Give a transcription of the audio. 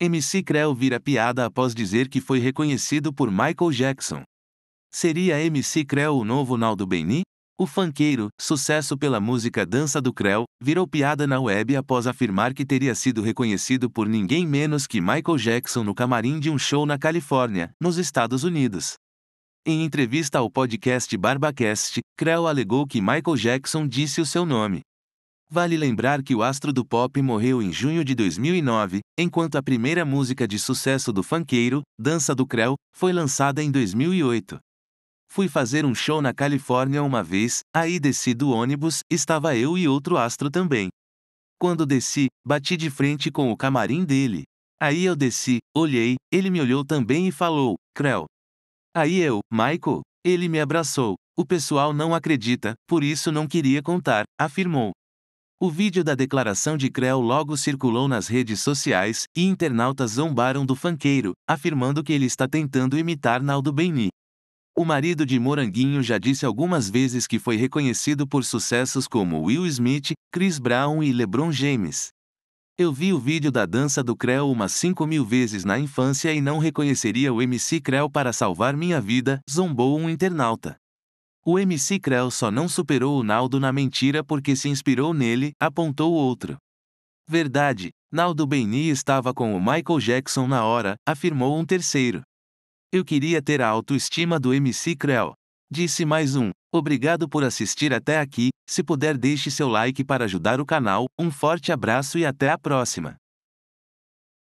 MC Creu vira piada após dizer que foi reconhecido por Michael Jackson. Seria MC Creu o novo Naldo Beni? O funkeiro, sucesso pela música Dança do Creu, virou piada na web após afirmar que teria sido reconhecido por ninguém menos que Michael Jackson no camarim de um show na Califórnia, nos Estados Unidos. Em entrevista ao podcast BarbaCast, Creu alegou que Michael Jackson disse o seu nome. Vale lembrar que o astro do pop morreu em junho de 2009, enquanto a primeira música de sucesso do funkeiro, Dança do Creu, foi lançada em 2008. Fui fazer um show na Califórnia uma vez, aí desci do ônibus, estava eu e outro astro também. Quando desci, bati de frente com o camarim dele. Aí eu desci, olhei, ele me olhou também e falou, Creu. Aí eu, Michael, ele me abraçou. O pessoal não acredita, por isso não queria contar, afirmou. O vídeo da declaração de Creu logo circulou nas redes sociais, e internautas zombaram do fanqueiro, afirmando que ele está tentando imitar Naldo Benny. O marido de Moranguinho já disse algumas vezes que foi reconhecido por sucessos como Will Smith, Chris Brown e LeBron James. Eu vi o vídeo da dança do Creu umas 5 mil vezes na infância e não reconheceria o MC Creu para salvar minha vida, zombou um internauta. O MC Krell só não superou o Naldo na mentira porque se inspirou nele, apontou outro. Verdade, Naldo Benny estava com o Michael Jackson na hora, afirmou um terceiro. Eu queria ter a autoestima do MC Krell. Disse mais um. Obrigado por assistir até aqui. Se puder, deixe seu like para ajudar o canal. Um forte abraço e até a próxima.